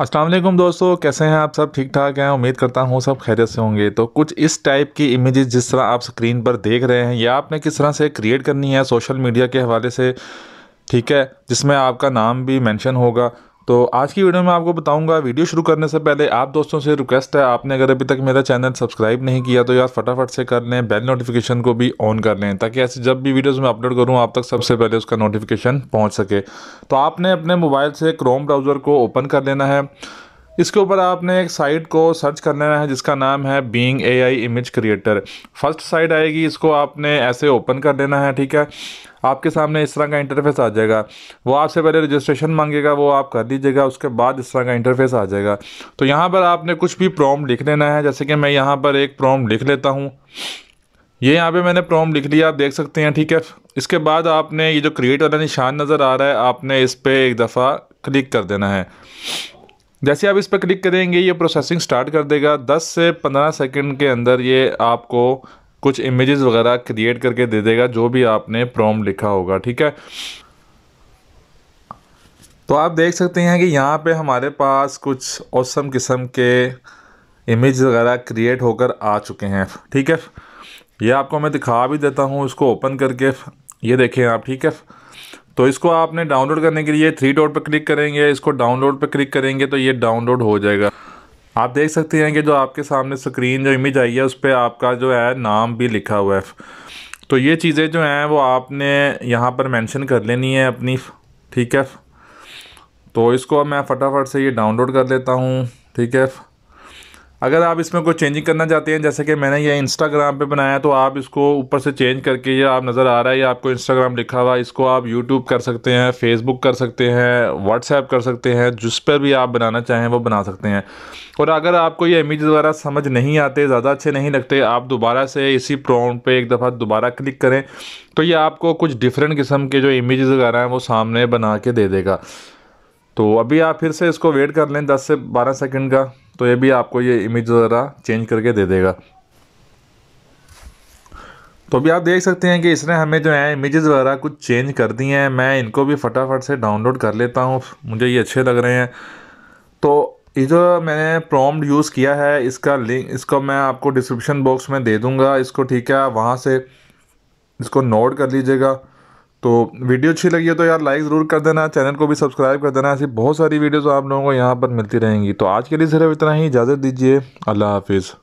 अस्सलाम वालेकुम दोस्तों कैसे हैं आप सब ठीक ठाक हैं उम्मीद करता हूं सब खैरियत से होंगे तो कुछ इस टाइप की इमेजेस जिस तरह आप स्क्रीन पर देख रहे हैं या आपने किस तरह से क्रिएट करनी है सोशल मीडिया के हवाले से ठीक है जिसमें आपका नाम भी मेंशन होगा तो आज की वीडियो में आपको बताऊंगा वीडियो शुरू करने से पहले आप दोस्तों से रिक्वेस्ट है आपने अगर अभी तक मेरा चैनल सब्सक्राइब नहीं किया तो यार फटाफट से कर लें बेल नोटिफिकेशन को भी ऑन कर लें ताकि ऐसे जब भी वीडियोस में अपलोड करूं आप तक सबसे पहले उसका नोटिफिकेशन पहुंच सके तो आपने अपने मोबाइल से क्रोम ब्राउज़र को ओपन कर लेना है इसके ऊपर आपने एक साइट को सर्च करना है जिसका नाम है Bing A I image creator first sight आएगी इसको आपने ऐसे ओपन कर देना है ठीक है आपके सामने इस तरह का इंटरफेस आ जाएगा वो आपसे पहले रजिस्ट्रेशन मांगेगा वो आप कर दीजिएगा उसके बाद इस तरह का इंटरफेस आ जाएगा तो यहाँ पर आपने कुछ भी प्रॉम लिख लेना है जैसे कि मैं यहाँ पर एक प्रॉम लिख लेता हूँ ये यहाँ पे मैंने प्रॉम लिख लिया आप देख सकते हैं ठीक है इसके बाद आपने ये जो क्रिएट वाला निशान नज़र आ रहा है आपने इस पर एक दफ़ा क्लिक कर देना है जैसे आप इस पर क्लिक करेंगे ये प्रोसेसिंग स्टार्ट कर देगा 10 से 15 सेकंड के अंदर ये आपको कुछ इमेजेस वगैरह क्रिएट करके दे देगा जो भी आपने प्रॉम लिखा होगा ठीक है तो आप देख सकते हैं कि यहाँ पे हमारे पास कुछ औसम किस्म के इमेज वगैरह क्रिएट होकर आ चुके हैं ठीक है ये आपको मैं दिखा भी देता हूँ इसको ओपन करके ये देखें आप ठीक है तो इसको आपने डाउनलोड करने के लिए थ्री डॉट पर क्लिक करेंगे इसको डाउनलोड पर क्लिक करेंगे तो ये डाउनलोड हो जाएगा आप देख सकते हैं कि जो आपके सामने स्क्रीन जो इमेज आई है उस पर आपका जो है नाम भी लिखा हुआ है तो ये चीज़ें जो हैं वो आपने यहाँ पर मेंशन कर लेनी है अपनी ठीक है तो इसको मैं फटाफट से ये डाउनलोड कर लेता हूँ ठीक है अगर आप इसमें कोई चेंजिंग करना चाहते हैं जैसे कि मैंने ये इंस्टाग्राम पे बनाया तो आप इसको ऊपर से चेंज करके ये आप नज़र आ रहा है या आपको इंस्टाग्राम लिखा हुआ इसको आप यूट्यूब कर सकते हैं फेसबुक कर सकते हैं व्हाट्सएप कर सकते हैं जिस पर भी आप बनाना चाहें वो बना सकते हैं और अगर आपको ये इमेज वगैरह समझ नहीं आते ज़्यादा अच्छे नहीं लगते आप दोबारा से इसी प्रॉम पर एक दफ़ा दोबारा क्लिक करें तो ये आपको कुछ डिफरेंट किस्म के जो इमेज़ वगैरह हैं वो सामने बना के दे देगा तो अभी आप फिर से इसको वेट कर लें 10 से 12 सेकंड का तो ये भी आपको ये इमेज ज़रा चेंज करके दे देगा तो अभी आप देख सकते हैं कि इसने हमें जो है इमेजेस वगैरह कुछ चेंज कर दिए हैं मैं इनको भी फटाफट से डाउनलोड कर लेता हूँ मुझे ये अच्छे लग रहे हैं तो ये जो मैंने प्रॉम्प्ट यूज़ किया है इसका लिंक इसको मैं आपको डिस्क्रिप्शन बॉक्स में दे दूँगा इसको ठीक है वहाँ से इसको नोट कर लीजिएगा तो वीडियो अच्छी लगी है तो यार लाइक ज़रूर कर देना चैनल को भी सब्सक्राइब कर देना ऐसी बहुत सारी वीडियोस आप लोगों को यहाँ पर मिलती रहेंगी तो आज के लिए सिर्फ इतना ही इजाज़त दीजिए अल्लाह हाफिज़